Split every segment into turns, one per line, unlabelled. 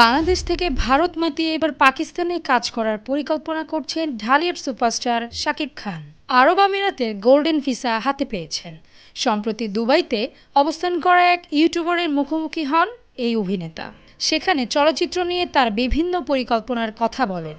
বাংলাদেশ থেকে ভারত মাতিয়ে এবার পাকিস্তানে কাজ করার পরিকল্পনা করছেন ঢালিয়ার সুপারস্টার শাকিব খান আরব আমিরাতের গোল্ডেন ভিসা হাতে পেয়েছেন সম্প্রতি দুবাইতে অবস্থান করা এক ইউটিউবারের মুখোমুখি হন এই অভিনেতা সেখানে চলচ্চিত্র নিয়ে তার বিভিন্ন পরিকল্পনার কথা বলেন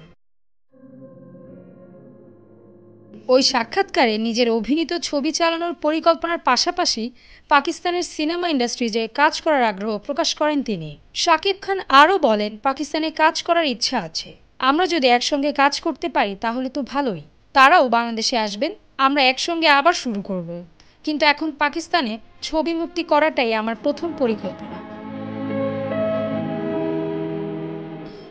ওই সাক্ষাৎকারে নিজের অভিনীত ছবি চালানোর পরিকল্পনার পাশাপাশি পাকিস্তানের সিনেমা ইন্ডাস্ট্রিজে কাজ করার আগ্রহ প্রকাশ করেন তিনি শাকিব খান আরও বলেন পাকিস্তানে কাজ করার ইচ্ছা আছে আমরা যদি একসঙ্গে কাজ করতে পারি তাহলে তো ভালোই তারাও বাংলাদেশে আসবেন আমরা একসঙ্গে আবার শুরু করব কিন্তু এখন পাকিস্তানে ছবি মুক্তি করাটাই আমার প্রথম পরিকল্পনা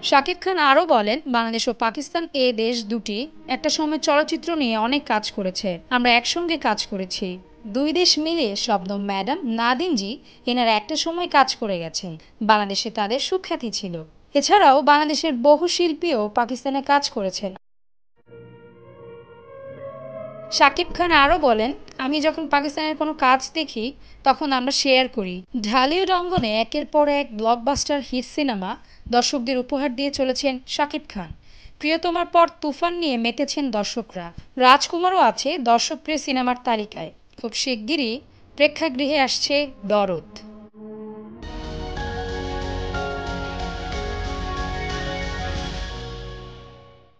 শাকিব খান আরও বলেন বাংলাদেশ ও পাকিস্তান এ দেশ দুটি একটা সময় চলচ্চিত্র নিয়ে অনেক কাজ করেছে আমরা একসঙ্গে কাজ করেছি দুই দেশ মিলে শব্দ ম্যাডাম নাদিনজি এনারা একটা সময় কাজ করে গেছেন বাংলাদেশে তাদের সুখ্যাতি ছিল এছাড়াও বাংলাদেশের বহু শিল্পীও পাকিস্তানে কাজ করেছেন শাকিব খান আরও বলেন আমি যখন পাকিস্তানের কোনো কাজ দেখি তখন আমরা শেয়ার করি ঢালিউড অঙ্গনে একের পর এক ব্লকবাস্টার হিট সিনেমা দর্শকদের উপহার দিয়ে চলেছেন শাকিব খান প্রিয়তমার পর তুফান নিয়ে মেতেছেন দর্শকরা রাজকুমারও আছে দর্শকপ্রিয় সিনেমার তালিকায় খুব শিগগিরই প্রেক্ষাগৃহে আসছে দরদ